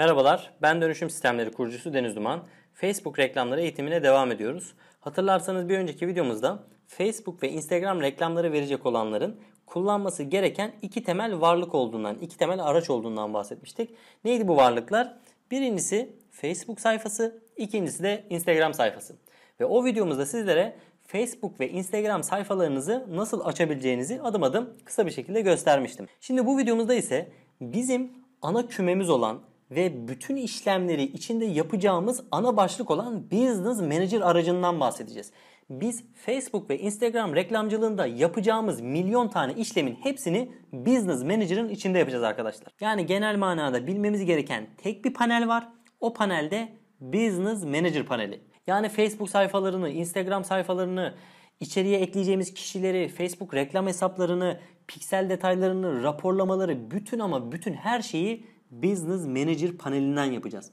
Merhabalar, ben Dönüşüm Sistemleri kurucusu Deniz Duman. Facebook reklamları eğitimine devam ediyoruz. Hatırlarsanız bir önceki videomuzda Facebook ve Instagram reklamları verecek olanların kullanması gereken iki temel varlık olduğundan, iki temel araç olduğundan bahsetmiştik. Neydi bu varlıklar? Birincisi Facebook sayfası, ikincisi de Instagram sayfası. Ve o videomuzda sizlere Facebook ve Instagram sayfalarınızı nasıl açabileceğinizi adım adım kısa bir şekilde göstermiştim. Şimdi bu videomuzda ise bizim ana kümemiz olan ve bütün işlemleri içinde yapacağımız ana başlık olan Business Manager aracından bahsedeceğiz. Biz Facebook ve Instagram reklamcılığında yapacağımız milyon tane işlemin hepsini Business Manager'ın içinde yapacağız arkadaşlar. Yani genel manada bilmemiz gereken tek bir panel var. O panelde Business Manager paneli. Yani Facebook sayfalarını, Instagram sayfalarını, içeriye ekleyeceğimiz kişileri, Facebook reklam hesaplarını, piksel detaylarını, raporlamaları, bütün ama bütün her şeyi Business Manager panelinden yapacağız.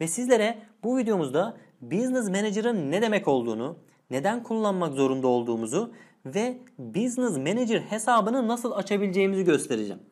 Ve sizlere bu videomuzda Business Manager'ın ne demek olduğunu, neden kullanmak zorunda olduğumuzu ve Business Manager hesabını nasıl açabileceğimizi göstereceğim.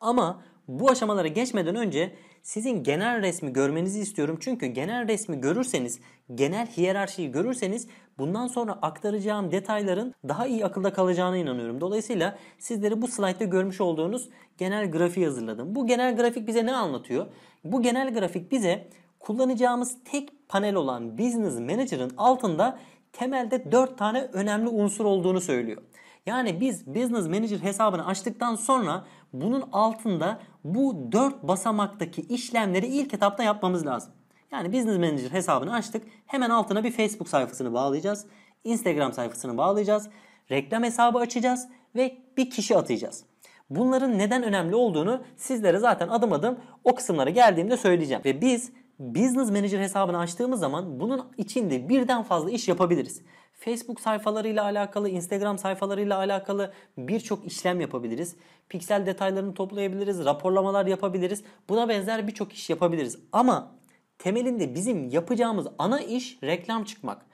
Ama bu aşamalara geçmeden önce sizin genel resmi görmenizi istiyorum. Çünkü genel resmi görürseniz, genel hiyerarşiyi görürseniz bundan sonra aktaracağım detayların daha iyi akılda kalacağına inanıyorum. Dolayısıyla sizleri bu slaytta görmüş olduğunuz genel grafiği hazırladım. Bu genel grafik bize ne anlatıyor? Bu genel grafik bize kullanacağımız tek panel olan Business Manager'ın altında temelde 4 tane önemli unsur olduğunu söylüyor. Yani biz Business Manager hesabını açtıktan sonra bunun altında bu 4 basamaktaki işlemleri ilk etapta yapmamız lazım. Yani Business Manager hesabını açtık. Hemen altına bir Facebook sayfasını bağlayacağız. Instagram sayfasını bağlayacağız. Reklam hesabı açacağız ve bir kişi atayacağız. Bunların neden önemli olduğunu sizlere zaten adım adım o kısımlara geldiğimde söyleyeceğim. Ve biz Business Manager hesabını açtığımız zaman bunun içinde birden fazla iş yapabiliriz. Facebook sayfalarıyla alakalı, Instagram sayfalarıyla alakalı birçok işlem yapabiliriz. Piksel detaylarını toplayabiliriz, raporlamalar yapabiliriz. Buna benzer birçok iş yapabiliriz. Ama temelinde bizim yapacağımız ana iş reklam çıkmak.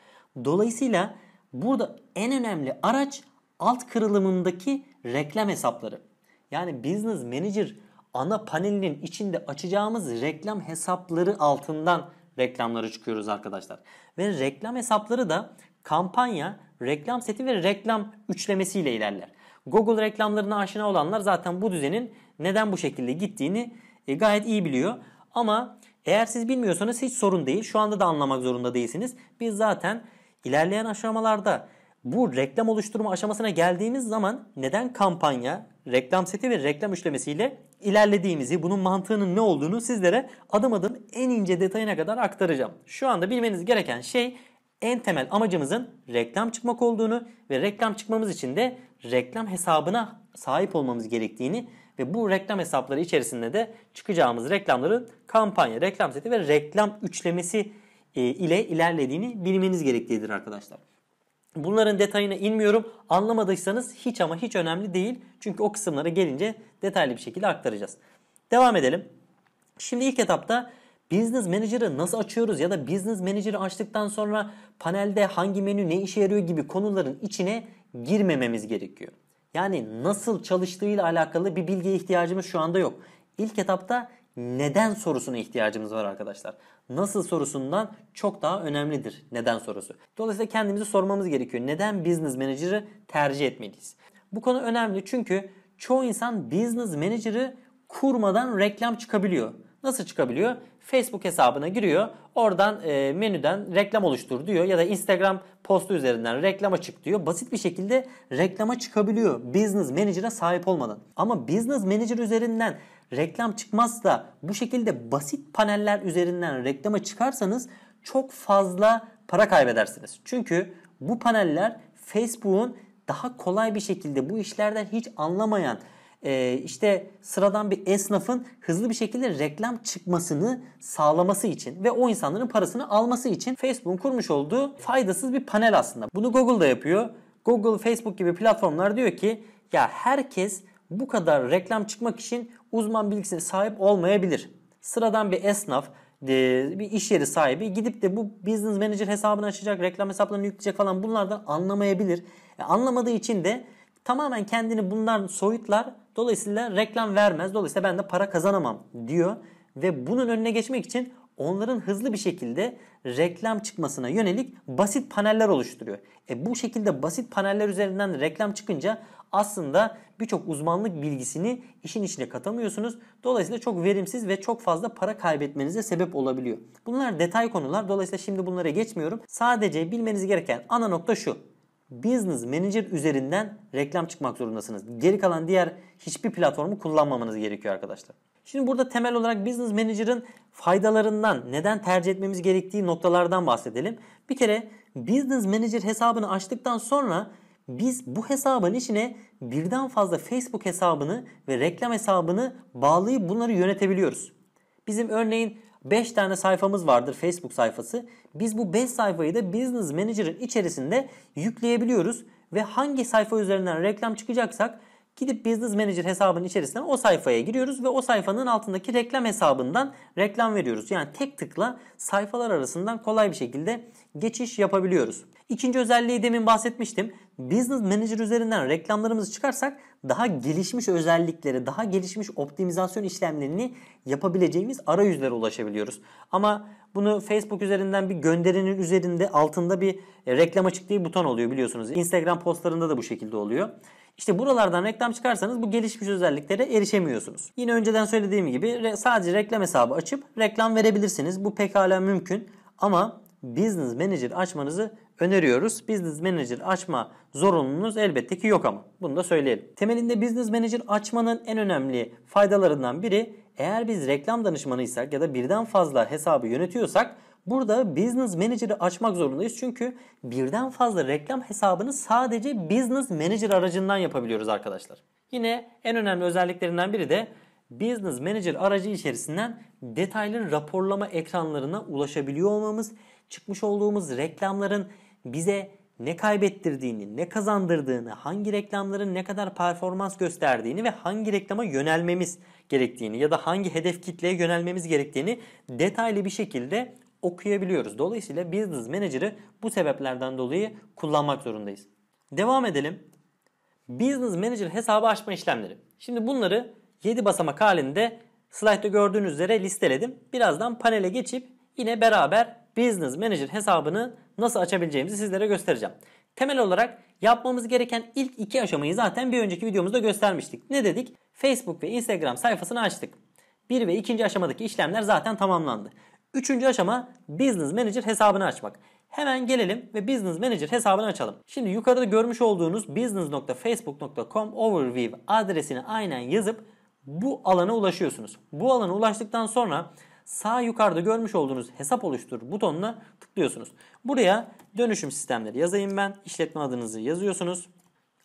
Dolayısıyla burada en önemli araç alt kırılımındaki reklam hesapları. Yani business manager ana panelinin içinde açacağımız reklam hesapları altından reklamları çıkıyoruz arkadaşlar. Ve reklam hesapları da Kampanya, reklam seti ve reklam üçlemesiyle ilerler. Google reklamlarına aşina olanlar zaten bu düzenin neden bu şekilde gittiğini e, gayet iyi biliyor. Ama eğer siz bilmiyorsanız hiç sorun değil. Şu anda da anlamak zorunda değilsiniz. Biz zaten ilerleyen aşamalarda bu reklam oluşturma aşamasına geldiğimiz zaman neden kampanya, reklam seti ve reklam üçlemesiyle ilerlediğimizi, bunun mantığının ne olduğunu sizlere adım adım en ince detayına kadar aktaracağım. Şu anda bilmeniz gereken şey en temel amacımızın reklam çıkmak olduğunu ve reklam çıkmamız için de reklam hesabına sahip olmamız gerektiğini ve bu reklam hesapları içerisinde de çıkacağımız reklamların kampanya, reklam seti ve reklam üçlemesi e, ile ilerlediğini bilmeniz gerektiğidir arkadaşlar. Bunların detayına inmiyorum. Anlamadıysanız hiç ama hiç önemli değil. Çünkü o kısımlara gelince detaylı bir şekilde aktaracağız. Devam edelim. Şimdi ilk etapta Business Manager'ı nasıl açıyoruz ya da Business Manager'ı açtıktan sonra panelde hangi menü ne işe yarıyor gibi konuların içine girmememiz gerekiyor. Yani nasıl çalıştığıyla alakalı bir bilgiye ihtiyacımız şu anda yok. İlk etapta neden sorusuna ihtiyacımız var arkadaşlar. Nasıl sorusundan çok daha önemlidir neden sorusu. Dolayısıyla kendimizi sormamız gerekiyor. Neden business manager'ı tercih etmeliyiz? Bu konu önemli çünkü çoğu insan business manager'ı kurmadan reklam çıkabiliyor. Nasıl çıkabiliyor? Facebook hesabına giriyor. Oradan e, menüden reklam oluştur diyor ya da Instagram postu üzerinden reklama çık diyor. Basit bir şekilde reklama çıkabiliyor Business Manager'a sahip olmadan. Ama Business Manager üzerinden reklam çıkmaz da bu şekilde basit paneller üzerinden reklama çıkarsanız çok fazla para kaybedersiniz. Çünkü bu paneller Facebook'un daha kolay bir şekilde bu işlerden hiç anlamayan e, işte sıradan bir esnafın hızlı bir şekilde reklam çıkmasını sağlaması için ve o insanların parasını alması için Facebook'un kurmuş olduğu faydasız bir panel aslında. Bunu Google da yapıyor. Google, Facebook gibi platformlar diyor ki ya herkes bu kadar reklam çıkmak için uzman bilgisine sahip olmayabilir. Sıradan bir esnaf e, bir iş yeri sahibi gidip de bu business manager hesabını açacak, reklam hesaplarını yükleyecek falan bunlardan anlamayabilir. E, anlamadığı için de Tamamen kendini bundan soyutlar. Dolayısıyla reklam vermez. Dolayısıyla ben de para kazanamam diyor. Ve bunun önüne geçmek için onların hızlı bir şekilde reklam çıkmasına yönelik basit paneller oluşturuyor. E bu şekilde basit paneller üzerinden reklam çıkınca aslında birçok uzmanlık bilgisini işin içine katamıyorsunuz. Dolayısıyla çok verimsiz ve çok fazla para kaybetmenize sebep olabiliyor. Bunlar detay konular. Dolayısıyla şimdi bunlara geçmiyorum. Sadece bilmeniz gereken ana nokta şu. Business Manager üzerinden reklam çıkmak zorundasınız. Geri kalan diğer hiçbir platformu kullanmamanız gerekiyor arkadaşlar. Şimdi burada temel olarak Business Manager'ın faydalarından, neden tercih etmemiz gerektiği noktalardan bahsedelim. Bir kere Business Manager hesabını açtıktan sonra biz bu hesabın içine birden fazla Facebook hesabını ve reklam hesabını bağlayıp bunları yönetebiliyoruz. Bizim örneğin 5 tane sayfamız vardır Facebook sayfası. Biz bu 5 sayfayı da Business Manager'ın içerisinde yükleyebiliyoruz. Ve hangi sayfa üzerinden reklam çıkacaksak gidip Business Manager hesabının içerisinden o sayfaya giriyoruz ve o sayfanın altındaki reklam hesabından reklam veriyoruz. Yani tek tıkla sayfalar arasından kolay bir şekilde geçiş yapabiliyoruz. İkinci özelliği demin bahsetmiştim. Business Manager üzerinden reklamlarımızı çıkarsak daha gelişmiş özellikleri, daha gelişmiş optimizasyon işlemlerini yapabileceğimiz arayüzlere ulaşabiliyoruz. Ama bunu Facebook üzerinden bir gönderinin üzerinde altında bir e, reklam açık diye buton oluyor biliyorsunuz. Instagram postlarında da bu şekilde oluyor. İşte buralardan reklam çıkarsanız bu gelişmiş özelliklere erişemiyorsunuz. Yine önceden söylediğim gibi sadece reklam hesabı açıp reklam verebilirsiniz. Bu pekala mümkün ama Business Manager açmanızı öneriyoruz. Business Manager açma zorunluluğunuz elbette ki yok ama. Bunu da söyleyelim. Temelinde Business Manager açmanın en önemli faydalarından biri eğer biz reklam danışmanıysak ya da birden fazla hesabı yönetiyorsak Burada Business Manager'ı açmak zorundayız çünkü birden fazla reklam hesabını sadece Business Manager aracından yapabiliyoruz arkadaşlar. Yine en önemli özelliklerinden biri de Business Manager aracı içerisinden detaylı raporlama ekranlarına ulaşabiliyor olmamız, çıkmış olduğumuz reklamların bize ne kaybettirdiğini, ne kazandırdığını, hangi reklamların ne kadar performans gösterdiğini ve hangi reklama yönelmemiz gerektiğini ya da hangi hedef kitleye yönelmemiz gerektiğini detaylı bir şekilde okuyabiliyoruz. Dolayısıyla Business Manager'ı bu sebeplerden dolayı kullanmak zorundayız. Devam edelim. Business Manager hesabı açma işlemleri. Şimdi bunları 7 basamak halinde slaytta gördüğünüz üzere listeledim. Birazdan panele geçip yine beraber Business Manager hesabını nasıl açabileceğimizi sizlere göstereceğim. Temel olarak yapmamız gereken ilk iki aşamayı zaten bir önceki videomuzda göstermiştik. Ne dedik? Facebook ve Instagram sayfasını açtık. Bir ve ikinci aşamadaki işlemler zaten tamamlandı. Üçüncü aşama Business Manager hesabını açmak. Hemen gelelim ve Business Manager hesabını açalım. Şimdi yukarıda görmüş olduğunuz business.facebook.com overview adresini aynen yazıp bu alana ulaşıyorsunuz. Bu alana ulaştıktan sonra sağ yukarıda görmüş olduğunuz hesap oluştur butonuna tıklıyorsunuz. Buraya dönüşüm sistemleri yazayım ben. İşletme adınızı yazıyorsunuz.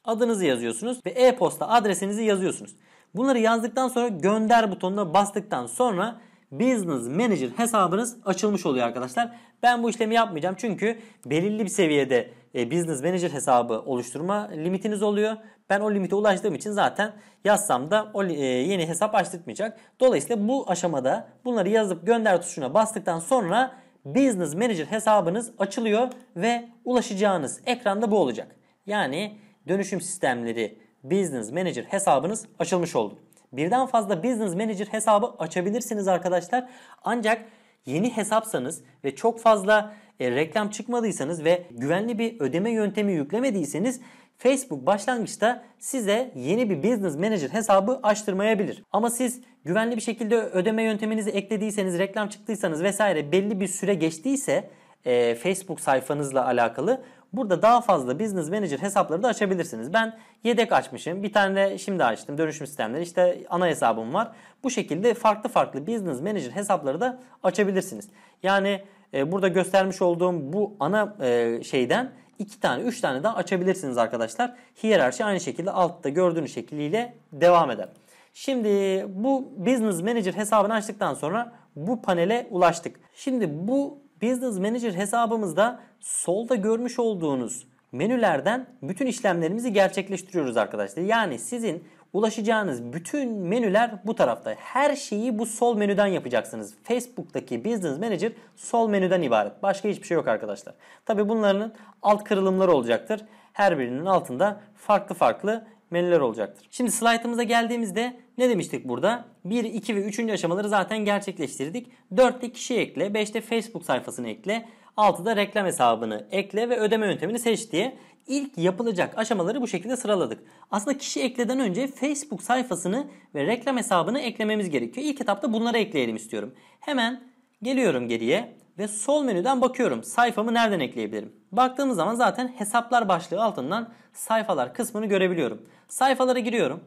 Adınızı yazıyorsunuz ve e-posta adresinizi yazıyorsunuz. Bunları yazdıktan sonra gönder butonuna bastıktan sonra Business Manager hesabınız açılmış oluyor arkadaşlar. Ben bu işlemi yapmayacağım çünkü belirli bir seviyede e, Business Manager hesabı oluşturma limitiniz oluyor. Ben o limite ulaştığım için zaten yazsam da o e, yeni hesap açtırtmayacak. Dolayısıyla bu aşamada bunları yazıp gönder tuşuna bastıktan sonra Business Manager hesabınız açılıyor ve ulaşacağınız ekranda bu olacak. Yani dönüşüm sistemleri Business Manager hesabınız açılmış oldu. Birden fazla Business Manager hesabı açabilirsiniz arkadaşlar. Ancak yeni hesapsanız ve çok fazla e, reklam çıkmadıysanız ve güvenli bir ödeme yöntemi yüklemediyseniz Facebook başlangıçta size yeni bir Business Manager hesabı açtırmayabilir. Ama siz güvenli bir şekilde ödeme yönteminizi eklediyseniz, reklam çıktıysanız vesaire belli bir süre geçtiyse e, Facebook sayfanızla alakalı burada daha fazla Business Manager hesapları da açabilirsiniz. Ben yedek açmışım. Bir tane de şimdi açtım. Dönüşüm sistemleri İşte ana hesabım var. Bu şekilde farklı farklı Business Manager hesapları da açabilirsiniz. Yani e, burada göstermiş olduğum bu ana e, şeyden 2 tane 3 tane daha açabilirsiniz arkadaşlar. Hiyerarşi aynı şekilde altta gördüğünüz şekliyle devam eder. Şimdi bu Business Manager hesabını açtıktan sonra bu panele ulaştık. Şimdi bu Business Manager hesabımızda solda görmüş olduğunuz menülerden bütün işlemlerimizi gerçekleştiriyoruz arkadaşlar. Yani sizin ulaşacağınız bütün menüler bu tarafta. Her şeyi bu sol menüden yapacaksınız. Facebook'taki Business Manager sol menüden ibaret. Başka hiçbir şey yok arkadaşlar. Tabi bunların alt kırılımları olacaktır. Her birinin altında farklı farklı menüler olacaktır. Şimdi slaytımıza geldiğimizde ne demiştik burada? 1, 2 ve 3. aşamaları zaten gerçekleştirdik. 4'te kişi ekle, 5'te Facebook sayfasını ekle, altıda reklam hesabını ekle ve ödeme yöntemini seç diye ilk yapılacak aşamaları bu şekilde sıraladık. Aslında kişi ekleden önce Facebook sayfasını ve reklam hesabını eklememiz gerekiyor. İlk etapta bunları ekleyelim istiyorum. Hemen geliyorum geriye ve sol menüden bakıyorum sayfamı nereden ekleyebilirim. Baktığımız zaman zaten hesaplar başlığı altından sayfalar kısmını görebiliyorum. Sayfalara giriyorum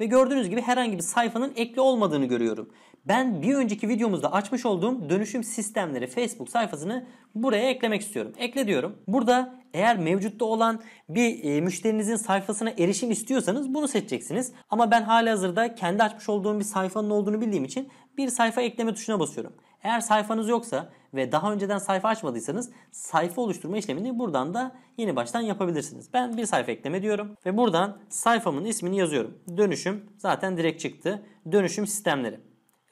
ve gördüğünüz gibi herhangi bir sayfanın ekli olmadığını görüyorum. Ben bir önceki videomuzda açmış olduğum dönüşüm sistemleri Facebook sayfasını buraya eklemek istiyorum. Ekle diyorum. Burada eğer mevcutta olan bir e, müşterinizin sayfasına erişim istiyorsanız bunu seçeceksiniz. Ama ben hali hazırda kendi açmış olduğum bir sayfanın olduğunu bildiğim için bir sayfa ekleme tuşuna basıyorum. Eğer sayfanız yoksa ve daha önceden sayfa açmadıysanız sayfa oluşturma işlemini buradan da yeni baştan yapabilirsiniz. Ben bir sayfa ekleme diyorum ve buradan sayfamın ismini yazıyorum. Dönüşüm zaten direkt çıktı. Dönüşüm sistemleri.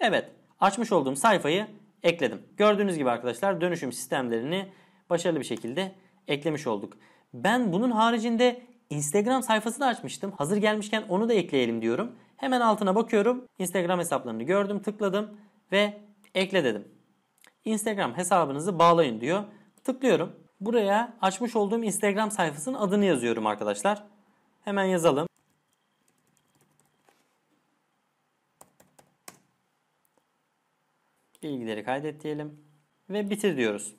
Evet açmış olduğum sayfayı ekledim. Gördüğünüz gibi arkadaşlar dönüşüm sistemlerini başarılı bir şekilde eklemiş olduk. Ben bunun haricinde Instagram sayfası da açmıştım. Hazır gelmişken onu da ekleyelim diyorum. Hemen altına bakıyorum. Instagram hesaplarını gördüm, tıkladım ve ekle dedim. Instagram hesabınızı bağlayın diyor. Tıklıyorum. Buraya açmış olduğum Instagram sayfasının adını yazıyorum arkadaşlar. Hemen yazalım. Bilgileri kaydet diyelim ve bitir diyoruz.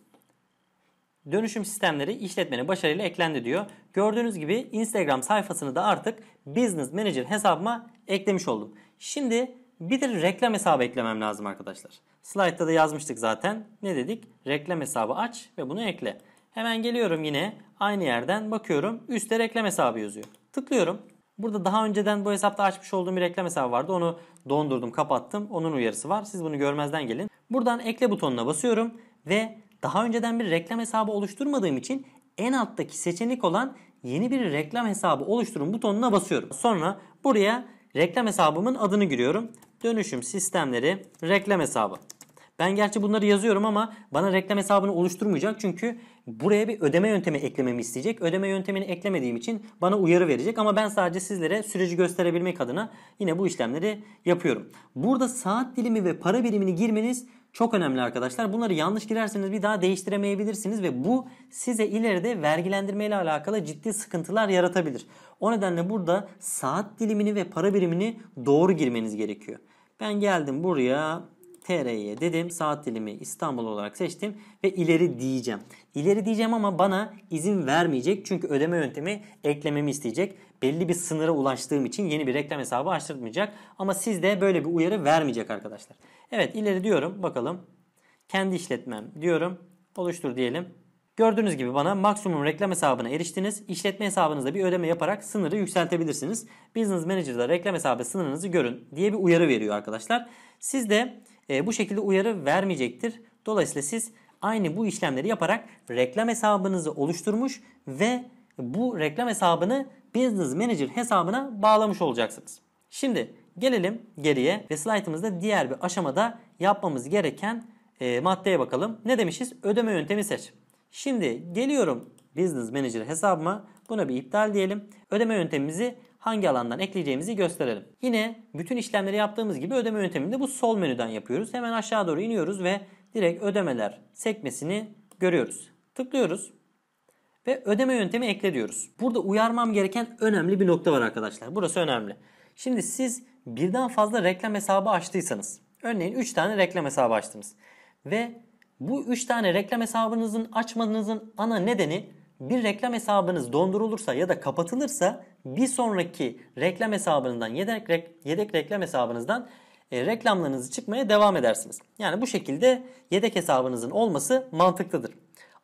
Dönüşüm sistemleri işletmene başarıyla eklendi diyor. Gördüğünüz gibi Instagram sayfasını da artık Business Manager hesabıma eklemiş oldum. Şimdi bir de reklam hesabı eklemem lazım arkadaşlar. Slide'da da yazmıştık zaten. Ne dedik? Reklam hesabı aç ve bunu ekle. Hemen geliyorum yine aynı yerden bakıyorum. Üstte reklam hesabı yazıyor. Tıklıyorum. Burada daha önceden bu hesapta açmış olduğum bir reklam hesabı vardı. Onu dondurdum, kapattım. Onun uyarısı var. Siz bunu görmezden gelin. Buradan ekle butonuna basıyorum ve daha önceden bir reklam hesabı oluşturmadığım için en alttaki seçenek olan yeni bir reklam hesabı oluşturun butonuna basıyorum. Sonra buraya reklam hesabımın adını giriyorum. Dönüşüm sistemleri reklam hesabı. Ben gerçi bunları yazıyorum ama bana reklam hesabını oluşturmayacak çünkü buraya bir ödeme yöntemi eklememi isteyecek. Ödeme yöntemini eklemediğim için bana uyarı verecek ama ben sadece sizlere süreci gösterebilmek adına yine bu işlemleri yapıyorum. Burada saat dilimi ve para birimini girmeniz çok önemli arkadaşlar. Bunları yanlış girerseniz bir daha değiştiremeyebilirsiniz ve bu size ileride vergilendirme ile alakalı ciddi sıkıntılar yaratabilir. O nedenle burada saat dilimini ve para birimini doğru girmeniz gerekiyor. Ben geldim buraya TR'ye dedim. Saat dilimi İstanbul olarak seçtim ve ileri diyeceğim. İleri diyeceğim ama bana izin vermeyecek. Çünkü ödeme yöntemi eklememi isteyecek. Belli bir sınıra ulaştığım için yeni bir reklam hesabı açtırmayacak. Ama sizde böyle bir uyarı vermeyecek arkadaşlar. Evet ileri diyorum bakalım. Kendi işletmem diyorum. Oluştur diyelim. Gördüğünüz gibi bana maksimum reklam hesabına eriştiniz. İşletme hesabınızda bir ödeme yaparak sınırı yükseltebilirsiniz. Business Manager'da reklam hesabı sınırınızı görün diye bir uyarı veriyor arkadaşlar. Siz de e, bu şekilde uyarı vermeyecektir. Dolayısıyla siz aynı bu işlemleri yaparak reklam hesabınızı oluşturmuş ve bu reklam hesabını Business Manager hesabına bağlamış olacaksınız. Şimdi Gelelim geriye ve slaytımızda diğer bir aşamada yapmamız gereken e, maddeye bakalım. Ne demişiz? Ödeme yöntemi seç. Şimdi geliyorum Business Manager hesabıma. Buna bir iptal diyelim. Ödeme yöntemimizi hangi alandan ekleyeceğimizi gösterelim. Yine bütün işlemleri yaptığımız gibi ödeme yönteminde bu sol menüden yapıyoruz. Hemen aşağı doğru iniyoruz ve direkt ödemeler sekmesini görüyoruz. Tıklıyoruz ve ödeme yöntemi ekle diyoruz. Burada uyarmam gereken önemli bir nokta var arkadaşlar. Burası önemli. Şimdi siz birden fazla reklam hesabı açtıysanız, örneğin 3 tane reklam hesabı açtınız ve bu 3 tane reklam hesabınızın açmanızın ana nedeni bir reklam hesabınız dondurulursa ya da kapatılırsa bir sonraki reklam hesabınızdan yedek, rek, yedek reklam hesabınızdan e, reklamlarınızı çıkmaya devam edersiniz. Yani bu şekilde yedek hesabınızın olması mantıklıdır.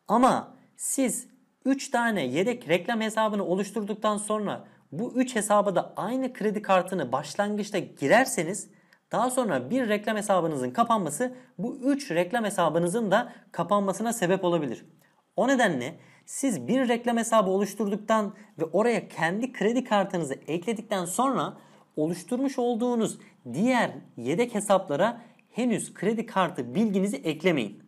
Ama siz 3 tane yedek reklam hesabını oluşturduktan sonra bu 3 hesaba da aynı kredi kartını başlangıçta girerseniz daha sonra bir reklam hesabınızın kapanması bu 3 reklam hesabınızın da kapanmasına sebep olabilir. O nedenle siz bir reklam hesabı oluşturduktan ve oraya kendi kredi kartınızı ekledikten sonra oluşturmuş olduğunuz diğer yedek hesaplara henüz kredi kartı bilginizi eklemeyin.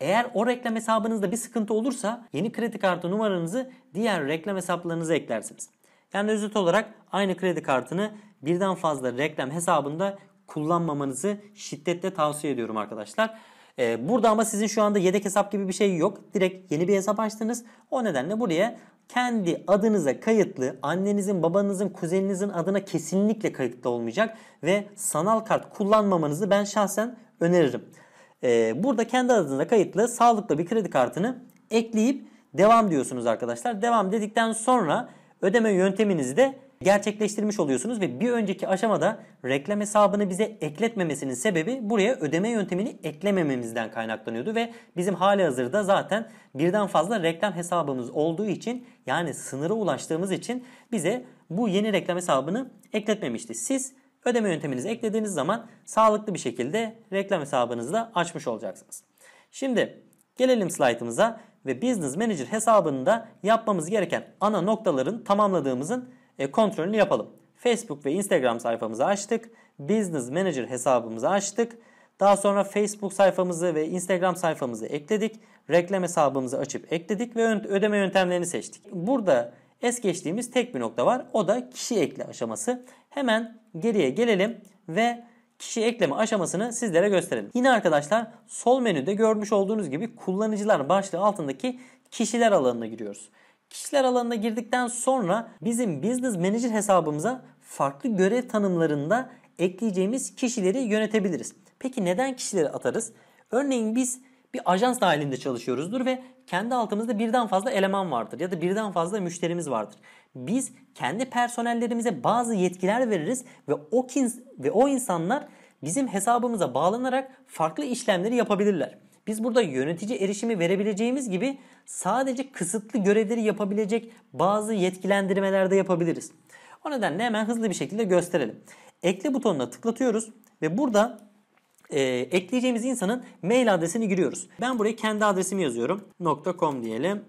Eğer o reklam hesabınızda bir sıkıntı olursa yeni kredi kartı numaranızı diğer reklam hesaplarınıza eklersiniz. Yani özet olarak aynı kredi kartını birden fazla reklam hesabında kullanmamanızı şiddetle tavsiye ediyorum arkadaşlar. Ee, burada ama sizin şu anda yedek hesap gibi bir şey yok. Direkt yeni bir hesap açtınız. O nedenle buraya kendi adınıza kayıtlı annenizin, babanızın, kuzeninizin adına kesinlikle kayıtlı olmayacak ve sanal kart kullanmamanızı ben şahsen öneririm. Ee, burada kendi adınıza kayıtlı sağlıklı bir kredi kartını ekleyip devam diyorsunuz arkadaşlar. Devam dedikten sonra ödeme yönteminizi de gerçekleştirmiş oluyorsunuz ve bir önceki aşamada reklam hesabını bize ekletmemesinin sebebi buraya ödeme yöntemini eklemememizden kaynaklanıyordu ve bizim hali hazırda zaten birden fazla reklam hesabımız olduğu için yani sınıra ulaştığımız için bize bu yeni reklam hesabını ekletmemişti. Siz ödeme yönteminizi eklediğiniz zaman sağlıklı bir şekilde reklam hesabınızı da açmış olacaksınız. Şimdi gelelim slaytımıza ve Business Manager hesabında yapmamız gereken ana noktaların tamamladığımızın e, kontrolünü yapalım. Facebook ve Instagram sayfamızı açtık. Business Manager hesabımızı açtık. Daha sonra Facebook sayfamızı ve Instagram sayfamızı ekledik. Reklam hesabımızı açıp ekledik ve ödeme yöntemlerini seçtik. Burada es geçtiğimiz tek bir nokta var. O da kişi ekle aşaması. Hemen geriye gelelim ve kişi ekleme aşamasını sizlere gösterelim. Yine arkadaşlar sol menüde görmüş olduğunuz gibi kullanıcılar başlığı altındaki kişiler alanına giriyoruz. Kişiler alanına girdikten sonra bizim Business Manager hesabımıza farklı görev tanımlarında ekleyeceğimiz kişileri yönetebiliriz. Peki neden kişileri atarız? Örneğin biz bir ajans dahilinde çalışıyoruzdur ve kendi altımızda birden fazla eleman vardır ya da birden fazla müşterimiz vardır biz kendi personellerimize bazı yetkiler veririz ve o kins ve o insanlar bizim hesabımıza bağlanarak farklı işlemleri yapabilirler. Biz burada yönetici erişimi verebileceğimiz gibi sadece kısıtlı görevleri yapabilecek bazı yetkilendirmelerde yapabiliriz. O nedenle hemen hızlı bir şekilde gösterelim. Ekle butonuna tıklatıyoruz ve burada e, ekleyeceğimiz insanın mail adresini giriyoruz. Ben buraya kendi adresimi yazıyorum. .com diyelim.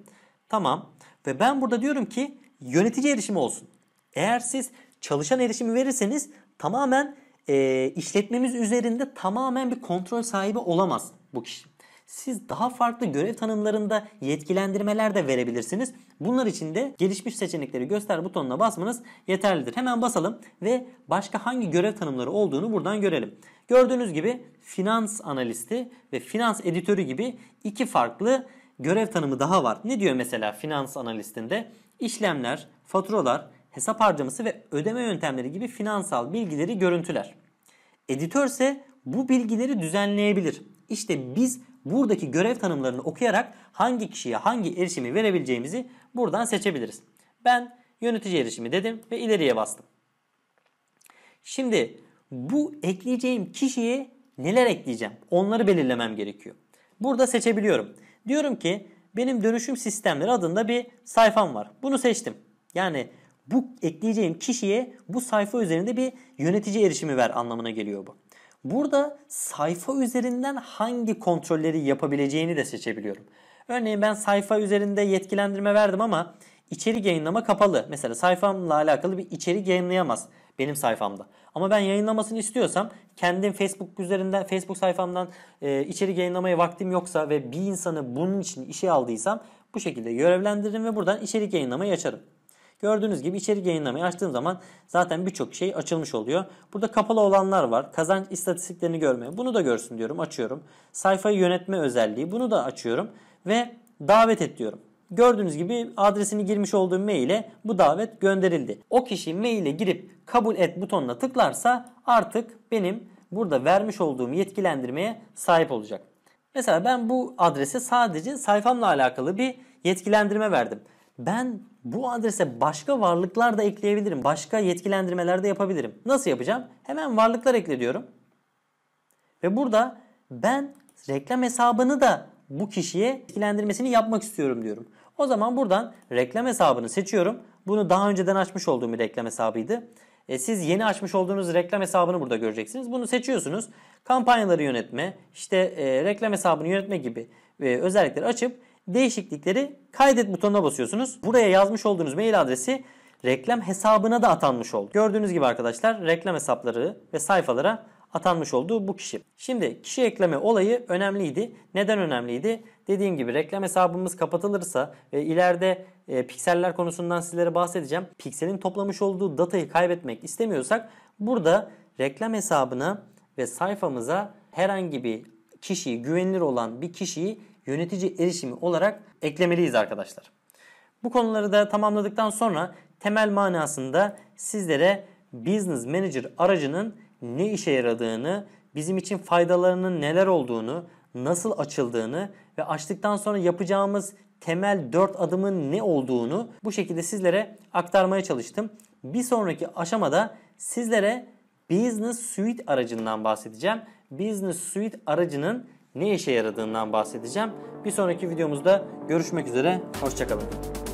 Tamam. Ve ben burada diyorum ki yönetici erişimi olsun. Eğer siz çalışan erişimi verirseniz tamamen e, işletmemiz üzerinde tamamen bir kontrol sahibi olamaz bu kişi. Siz daha farklı görev tanımlarında yetkilendirmeler de verebilirsiniz. Bunlar için de gelişmiş seçenekleri göster butonuna basmanız yeterlidir. Hemen basalım ve başka hangi görev tanımları olduğunu buradan görelim. Gördüğünüz gibi finans analisti ve finans editörü gibi iki farklı görev tanımı daha var. Ne diyor mesela finans analistinde? İşlemler, faturalar, hesap harcaması ve ödeme yöntemleri gibi finansal bilgileri görüntüler. Editör ise bu bilgileri düzenleyebilir. İşte biz buradaki görev tanımlarını okuyarak hangi kişiye hangi erişimi verebileceğimizi buradan seçebiliriz. Ben yönetici erişimi dedim ve ileriye bastım. Şimdi bu ekleyeceğim kişiye neler ekleyeceğim? Onları belirlemem gerekiyor. Burada seçebiliyorum. Diyorum ki benim dönüşüm sistemleri adında bir sayfam var. Bunu seçtim. Yani bu ekleyeceğim kişiye bu sayfa üzerinde bir yönetici erişimi ver anlamına geliyor bu. Burada sayfa üzerinden hangi kontrolleri yapabileceğini de seçebiliyorum. Örneğin ben sayfa üzerinde yetkilendirme verdim ama İçerik yayınlama kapalı. Mesela sayfamla alakalı bir içerik yayınlayamaz benim sayfamda. Ama ben yayınlamasını istiyorsam kendim Facebook üzerinden Facebook sayfamdan e, içerik yayınlamaya vaktim yoksa ve bir insanı bunun için işe aldıysam bu şekilde görevlendiririm ve buradan içerik yayınlamayı açarım. Gördüğünüz gibi içerik yayınlamayı açtığım zaman zaten birçok şey açılmış oluyor. Burada kapalı olanlar var. Kazanç istatistiklerini görmeye Bunu da görsün diyorum. Açıyorum. Sayfayı yönetme özelliği. Bunu da açıyorum. Ve davet et diyorum. Gördüğünüz gibi adresini girmiş olduğum maile bu davet gönderildi. O kişi maile girip kabul et butonuna tıklarsa artık benim burada vermiş olduğum yetkilendirmeye sahip olacak. Mesela ben bu adrese sadece sayfamla alakalı bir yetkilendirme verdim. Ben bu adrese başka varlıklar da ekleyebilirim. Başka yetkilendirmeler de yapabilirim. Nasıl yapacağım? Hemen varlıklar ekle diyorum. Ve burada ben reklam hesabını da bu kişiye yetkilendirmesini yapmak istiyorum diyorum. O zaman buradan reklam hesabını seçiyorum. Bunu daha önceden açmış olduğum bir reklam hesabıydı. E, siz yeni açmış olduğunuz reklam hesabını burada göreceksiniz. Bunu seçiyorsunuz. Kampanyaları yönetme, işte e, reklam hesabını yönetme gibi e, özellikleri açıp değişiklikleri kaydet butonuna basıyorsunuz. Buraya yazmış olduğunuz mail adresi reklam hesabına da atanmış oldu. Gördüğünüz gibi arkadaşlar reklam hesapları ve sayfalara atanmış olduğu bu kişi. Şimdi kişi ekleme olayı önemliydi. Neden önemliydi? Dediğim gibi reklam hesabımız kapatılırsa ve ileride e, pikseller konusundan sizlere bahsedeceğim. Pikselin toplamış olduğu datayı kaybetmek istemiyorsak burada reklam hesabına ve sayfamıza herhangi bir kişiyi güvenilir olan bir kişiyi yönetici erişimi olarak eklemeliyiz arkadaşlar. Bu konuları da tamamladıktan sonra temel manasında sizlere Business Manager aracının ne işe yaradığını, bizim için faydalarının neler olduğunu, nasıl açıldığını ve açtıktan sonra yapacağımız temel 4 adımın ne olduğunu bu şekilde sizlere aktarmaya çalıştım. Bir sonraki aşamada sizlere Business Suite aracından bahsedeceğim. Business Suite aracının ne işe yaradığından bahsedeceğim. Bir sonraki videomuzda görüşmek üzere. Hoşçakalın.